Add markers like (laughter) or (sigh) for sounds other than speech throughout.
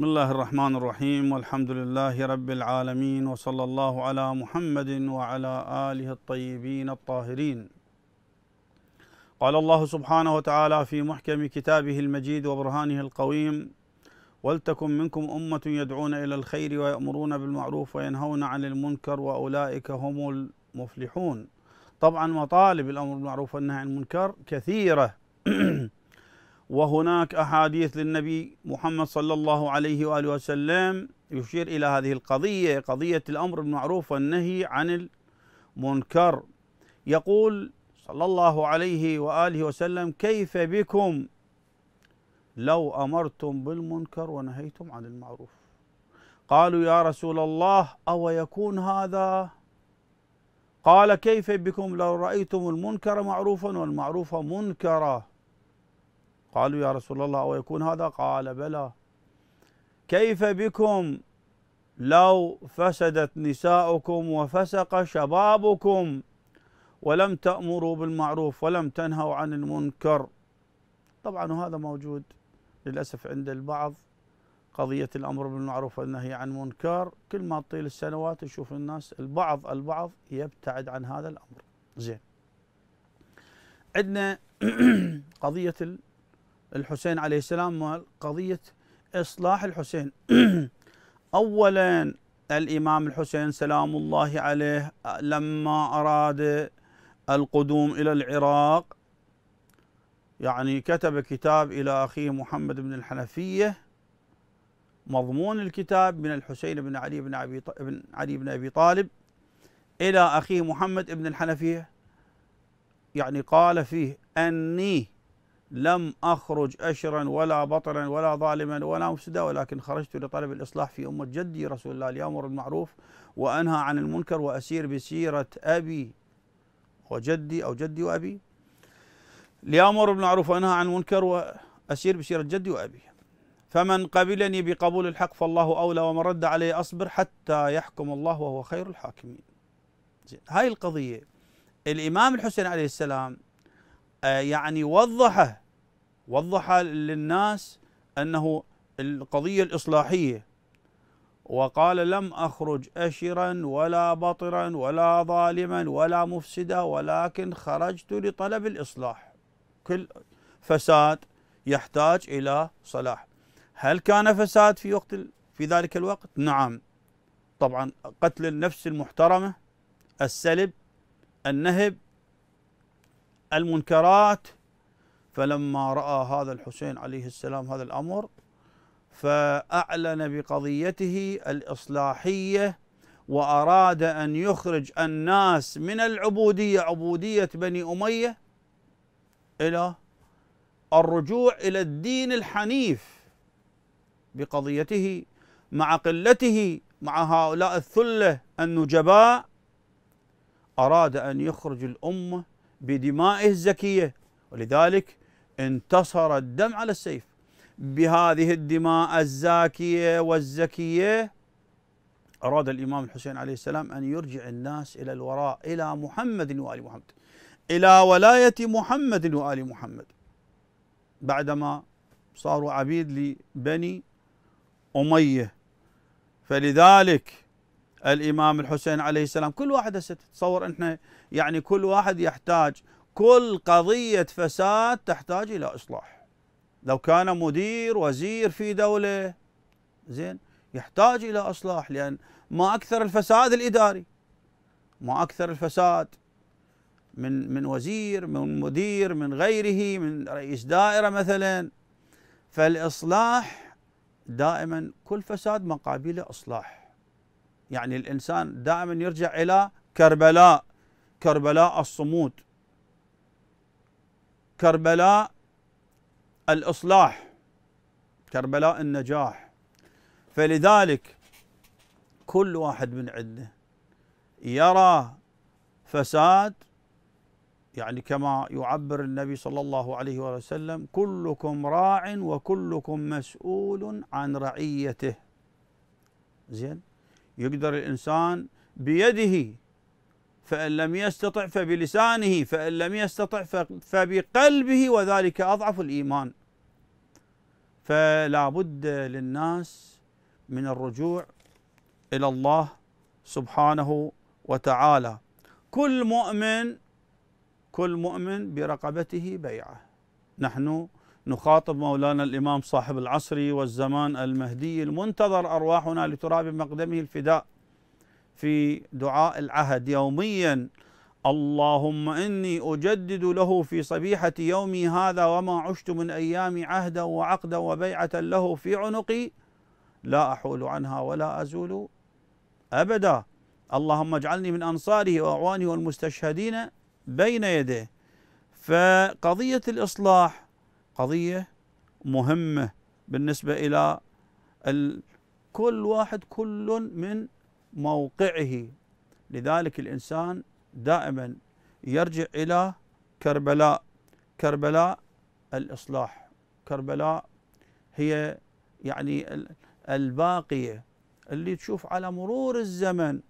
بسم الله الرحمن الرحيم والحمد لله رب العالمين وصلى الله على محمد وعلى آله الطيبين الطاهرين قال الله سبحانه وتعالى في محكم كتابه المجيد وبرهانه القويم ولتكن منكم أمة يدعون إلى الخير ويأمرون بالمعروف وينهون عن المنكر وأولئك هم المفلحون طبعا مطالب الأمر بالمعروف والنهي عن المنكر كثيرة (clears throat) وهناك أحاديث للنبي محمد صلى الله عليه وآله وسلم يشير إلى هذه القضية قضية الأمر بالمعروف والنهي عن المنكر يقول صلى الله عليه وآله وسلم كيف بكم لو أمرتم بالمنكر ونهيتم عن المعروف قالوا يا رسول الله أو يكون هذا قال كيف بكم لو رأيتم المنكر معروفا والمعروف منكرا قالوا يا رسول الله أو يكون هذا قال بلى كيف بكم لو فسدت نساؤكم وفسق شبابكم ولم تأمروا بالمعروف ولم تنهوا عن المنكر طبعا وهذا موجود للأسف عند البعض قضية الأمر بالمعروف والنهي عن المنكر كل ما تطيل السنوات يشوف الناس البعض البعض يبتعد عن هذا الأمر زين عندنا (clears throat) قضية الحسين عليه السلام قضية إصلاح الحسين (clears throat) أولا الإمام الحسين سلام الله عليه لما أراد القدوم إلى العراق يعني كتب كتاب إلى أخيه محمد بن الحنفية مضمون الكتاب من الحسين بن علي بن أبي بن علي بن أبي طالب إلى أخيه محمد بن الحنفية يعني قال فيه أني لم أخرج أشرا ولا بطرا ولا ظالما ولا مفسدا ولكن خرجت لطلب الإصلاح في أمة جدي رسول الله ليأمر بالمعروف وأنهى عن المنكر وأسير بسيرة أبي وجدي أو جدي وأبي ليأمر بالمعروف وأنهى عن المنكر وأسير بسيرة جدي وأبي فمن قبلني بقبول الحق فالله أولى ومن رد عليه أصبر حتى يحكم الله وهو خير الحاكمين هاي القضية الإمام الحسين عليه السلام آه، يعني وضح وضح للناس أنه القضية الإصلاحية وقال لم أخرج أشرا ولا بطرا ولا ظالما ولا مفسدا ولكن خرجت لطلب الإصلاح كل فساد يحتاج إلى صلاح هل كان فساد في وقت في ذلك الوقت؟ نعم طبعا قتل النفس المحترمة السلب النهب المنكرات فلما رأى هذا الحسين عليه السلام هذا الأمر فأعلن بقضيته الإصلاحية وأراد أن يخرج الناس من العبودية عبودية بني أمية إلى الرجوع إلى الدين الحنيف بقضيته مع قلته مع هؤلاء الثلة النجباء أراد أن يخرج الأمة بدمائه الزكية ولذلك انتصر الدم على السيف بهذه الدماء الزاكية والزكية أراد الإمام الحسين عليه السلام أن يرجع الناس إلى الوراء إلى محمد وآل محمد إلى ولاية محمد وآل محمد بعدما صاروا عبيد لبني أمية فلذلك الإمام الحسين عليه السلام كل واحد تصور إحنا يعني كل واحد يحتاج كل قضية فساد تحتاج إلى إصلاح لو كان مدير وزير في دولة زين يحتاج إلى إصلاح لأن ما أكثر الفساد الإداري ما أكثر الفساد من من وزير من مدير من غيره من رئيس دائرة مثلا فالإصلاح دائما كل فساد مقابله إصلاح يعني الإنسان دائما يرجع إلى كربلاء كربلاء الصمود كربلاء الإصلاح كربلاء النجاح فلذلك كل واحد من عندنا يرى فساد يعني كما يعبر النبي صلى الله عليه وسلم كلكم راع وكلكم مسؤول عن رعيته زين يقدر الإنسان بيده فإن لم يستطع فبلسانه فإن لم يستطع فبقلبه وذلك أضعف الإيمان فلا بد للناس من الرجوع إلى الله سبحانه وتعالى كل مؤمن كل مؤمن برقبته بيعة نحن نخاطب مولانا الإمام صاحب العصر والزمان المهدي المنتظر أرواحنا لتراب مقدمه الفداء في دعاء العهد يوميا اللهم إني أجدد له في صبيحة يومي هذا وما عشت من أيام عهدا وعقدا وبيعة له في عنقي لا أحول عنها ولا أزول أبدا اللهم اجعلني من أنصاره وأعوانه والمستشهدين بين يديه فقضية الإصلاح قضية مهمة بالنسبة إلى كل واحد كل من موقعه لذلك الإنسان دائما يرجع إلى كربلاء كربلاء الإصلاح كربلاء هي يعني الباقية اللي تشوف على مرور الزمن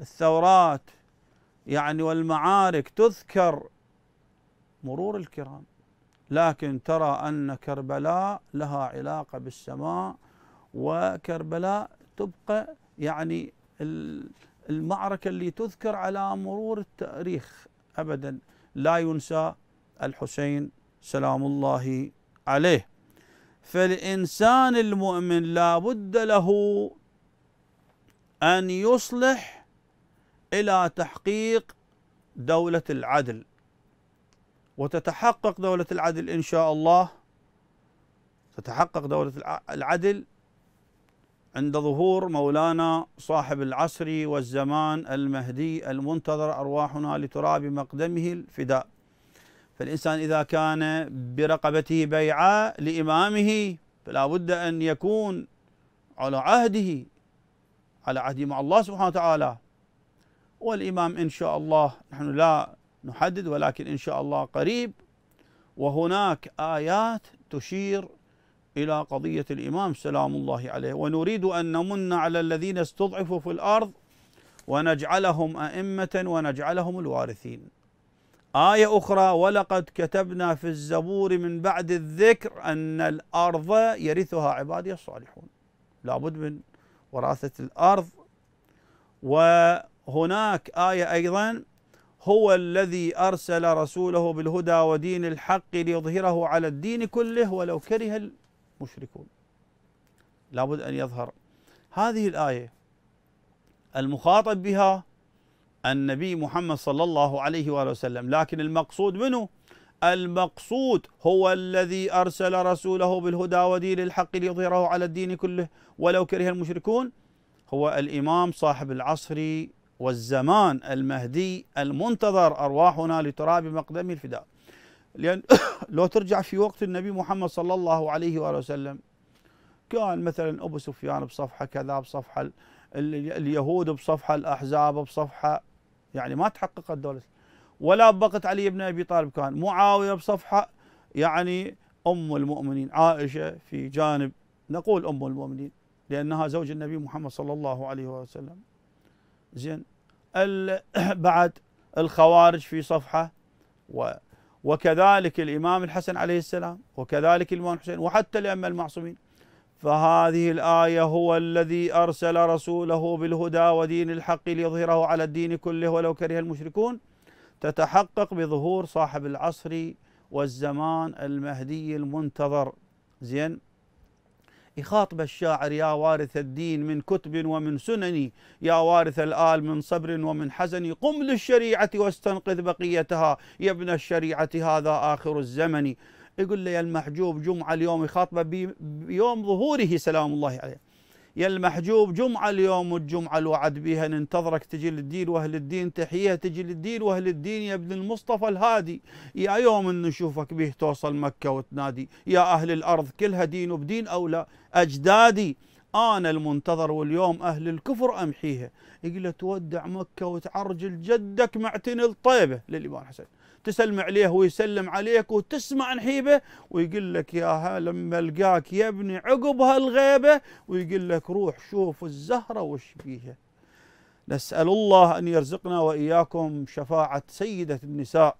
الثورات يعني والمعارك تذكر مرور الكرام لكن ترى أن كربلاء لها علاقة بالسماء وكربلاء تبقى يعني المعركة اللي تذكر على مرور التاريخ أبدا لا ينسى الحسين سلام الله عليه فالإنسان المؤمن لا بد له أن يصلح إلى تحقيق دولة العدل وتتحقق دولة العدل إن شاء الله تتحقق دولة العدل عند ظهور مولانا صاحب العصر والزمان المهدي المنتظر أرواحنا لتراب مقدمه الفداء فالإنسان إذا كان برقبته بيعة لإمامه فلا بد أن يكون على عهده على عهده مع الله سبحانه وتعالى والإمام إن شاء الله نحن لا نحدد ولكن إن شاء الله قريب وهناك آيات تشير إلى قضية الإمام سلام الله عليه ونريد أن نمن على الذين استضعفوا في الأرض ونجعلهم أئمة ونجعلهم الوارثين آية أخرى ولقد كتبنا في الزبور من بعد الذكر أن الأرض يرثها عبادي الصالحون لابد من وراثة الأرض وهناك آية أيضا هو الذي أرسل رسوله بالهدى ودين الحق ليظهره على الدين كله ولو كره مشركون لابد أن يظهر هذه الآية المخاطب بها النبي محمد صلى الله عليه وآله وسلم لكن المقصود منه المقصود هو الذي أرسل رسوله بالهدى ودين الحق ليظهره على الدين كله ولو كره المشركون هو الإمام صاحب العصر والزمان المهدي المنتظر أرواحنا لتراب مقدم الفداء لأن (coughs) لو ترجع في وقت النبي محمد صلى الله عليه وآله وسلم كان مثلا أبو سفيان بصفحة كذا بصفحة اليهود بصفحة الأحزاب بصفحة يعني ما تحققت دولة ولا بقت علي بن أبي طالب كان معاوية بصفحة يعني أم المؤمنين عائشة في جانب نقول أم المؤمنين لأنها زوج النبي محمد صلى الله عليه وسلم زين (coughs) بعد الخوارج في صفحة و وكذلك الإمام الحسن عليه السلام وكذلك الإمام الحسين وحتى الأئمة المعصومين فهذه الآية هو الذي أرسل رسوله بالهدى ودين الحق ليظهره على الدين كله ولو كره المشركون تتحقق بظهور صاحب العصر والزمان المهدي المنتظر زين يخاطب الشاعر يا وارث الدين من كتب ومن سنن يا وارث الآل من صبر ومن حزن قم للشريعة واستنقذ بقيتها يا ابن الشريعة هذا آخر الزمن يقول لي المحجوب جمعة اليوم يخاطبه بيوم ظهوره سلام الله عليه يا المحجوب جمعة اليوم والجمعة الوعد بها ننتظرك تجي للدين وأهل الدين تحية تجي للدين وأهل الدين يا ابن المصطفى الهادي يا يوم نشوفك به توصل مكة وتنادي يا أهل الأرض كلها دين وبدين أو لا أجدادي أنا المنتظر واليوم أهل الكفر أمحيها يقول تودع مكة وتعرجل جدك معتني الطيبة للإمام حسين تسلم عليه ويسلم عليك وتسمع نحيبه ويقول لك يا لما القاك يا ابني عقب هالغيبه ويقول لك روح شوف الزهره وش بيها نسال الله ان يرزقنا واياكم شفاعه سيده النساء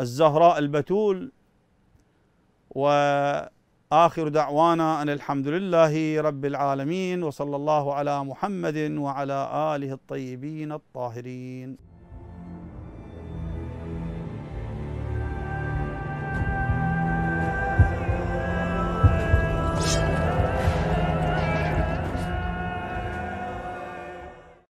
الزهراء البتول واخر دعوانا ان الحمد لله رب العالمين وصلى الله على محمد وعلى اله الطيبين الطاهرين